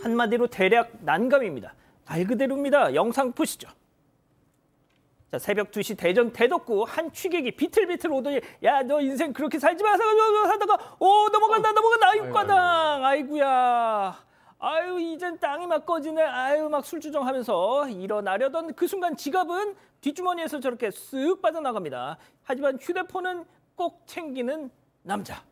한마디로 대략 난감입니다. 말 그대로입니다. 영상 보시죠. 자, 새벽 2시 대전 대덕구 한 취객이 비틀비틀 오더니 야너 인생 그렇게 살지 마 살다가 오 넘어간다 어. 넘어간다 아이고 까당 아이고야 아유 이젠 땅이 막 꺼지네 아유 막 술주정하면서 일어나려던 그 순간 지갑은 뒷주머니에서 저렇게 쓱 빠져나갑니다 하지만 휴대폰은 꼭 챙기는 남자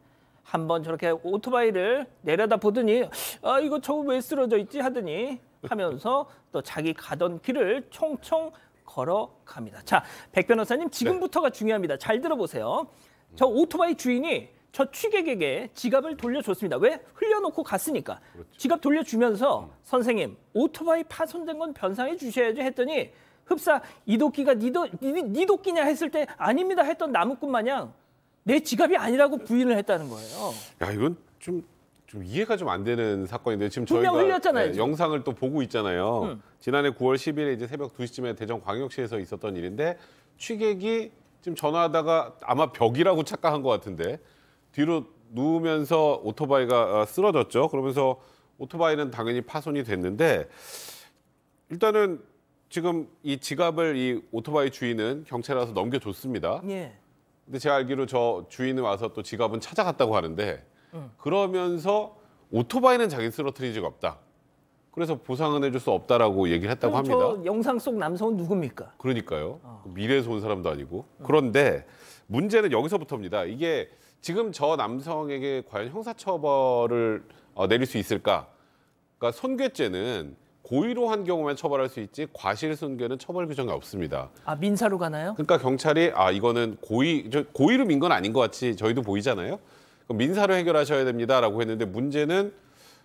한번 저렇게 오토바이를 내려다 보더니 아 이거 저거 왜 쓰러져 있지 하더니 하면서 또 자기 가던 길을 총총 걸어갑니다. 자, 백 변호사님 지금부터가 중요합니다. 잘 들어보세요. 저 오토바이 주인이 저 취객에게 지갑을 돌려줬습니다. 왜? 흘려놓고 갔으니까. 그렇죠. 지갑 돌려주면서 음. 선생님 오토바이 파손된 건 변상해 주셔야죠 했더니 흡사 이 도끼가 니, 도, 니, 니 도끼냐 했을 때 아닙니다 했던 나무꾼 마냥 내 지갑이 아니라고 부인을 했다는 거예요. 야 이건 좀. 좀 이해가 좀 안 되는 사건인데 지금 저희가 흘렸잖아요, 네, 지금. 영상을 또 보고 있잖아요. 음. 지난해 9월 10일에 이제 새벽 2시쯤에 대전광역시에서 있었던 일인데 취객이 지금 전화하다가 아마 벽이라고 착각한 것 같은데 뒤로 누우면서 오토바이가 아, 쓰러졌죠. 그러면서 오토바이는 당연히 파손이 됐는데 일단은 지금 이 지갑을 이 오토바이 주인은 경찰에 와서 넘겨줬습니다. 예. 근데 제가 알기로 저 주인은 와서 또 지갑은 찾아갔다고 하는데 응. 그러면서 오토바이는 자기 쓰러트린 적 없다. 그래서 보상은 해줄 수 없다라고 얘기를 했다고 합니다. 저 영상 속 남성은 누굽니까? 그러니까요. 어. 그 미래에서 온 사람도 아니고. 응. 그런데 문제는 여기서부터입니다. 이게 지금 저 남성에게 과연 형사처벌을 어, 내릴 수 있을까? 그러니까 손괴죄는 고의로 한경우에 처벌할 수 있지 과실 손괴는 처벌 규정이 없습니다. 아 민사로 가나요? 그러니까 경찰이 아 이거는 고의 저, 고의로 민건 아닌 것 같이 저희도 보이잖아요. 그럼 민사로 해결하셔야 됩니다라고 했는데 문제는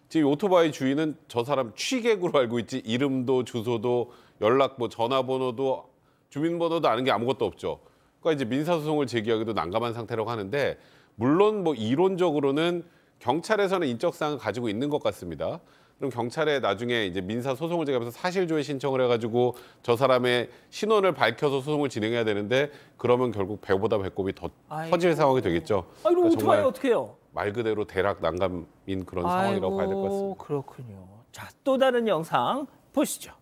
지금 오토바이 주인은 저 사람 취객으로 알고 있지 이름도 주소도 연락뭐 전화번호도 주민번호도 아는 게 아무것도 없죠. 그러니까 이제 민사소송을 제기하기도 난감한 상태라고 하는데 물론 뭐 이론적으로는 경찰에서는 인적사항을 가지고 있는 것 같습니다. 그럼 경찰에 나중에 이제 민사 소송을 제기하면서 사실조회 신청을 해가지고 저 사람의 신원을 밝혀서 소송을 진행해야 되는데 그러면 결국 배보다 배꼽이 더아 커질 상황이 되겠죠. 아 이거 그러니까 어떻게 해요? 어떻게 해요? 말 그대로 대락 난감인 그런 상황이라고 봐야 될 것 같습니다. 그렇군요. 자, 또 다른 영상 보시죠.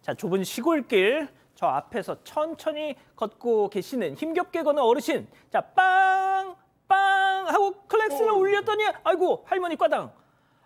자, 좁은 시골길 저 앞에서 천천히 걷고 계시는 힘겹게 걷는 어르신. 자, 빵! 빵! 하고 클렉스를 울렸더니 어. 아이고 할머니 과당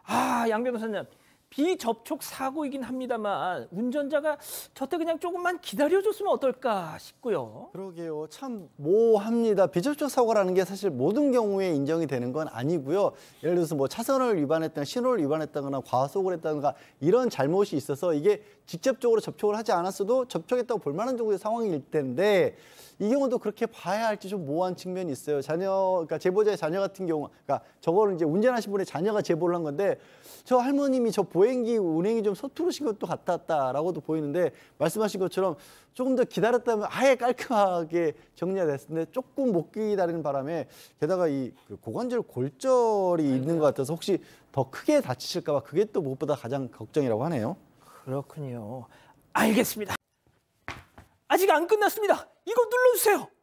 아, 양 변호사님, 비접촉 사고이긴 합니다만 운전자가 저때 그냥 조금만 기다려줬으면 어떨까 싶고요. 그러게요. 참 모호합니다. 비접촉 사고라는 게 사실 모든 경우에 인정이 되는 건 아니고요. 예를 들어서 뭐 차선을 위반했다거나 신호를 위반했다거나 과속을 했다거나 이런 잘못이 있어서 이게 직접적으로 접촉을 하지 않았어도 접촉했다고 볼 만한 정도의 상황일 텐데 이 경우도 그렇게 봐야 할지 좀 모호한 측면이 있어요. 자녀, 그니까 제보자의 자녀 같은 경우, 그러니까 저거를 이제 운전하신 분의 자녀가 제보를 한 건데 저 할머님이 저보 보행기 운행이 좀 서투르신 것도 같았다라고도 보이는데 말씀하신 것처럼 조금 더 기다렸다면 아예 깔끔하게 정리가 됐는데 조금 못 기다리는 바람에 게다가 이 그 고관절 골절이 있는 것 같아서 혹시 더 크게 다치실까 봐 그게 또 무엇보다 가장 걱정이라고 하네요. 그렇군요. 알겠습니다. 아직 안 끝났습니다. 이거 눌러주세요.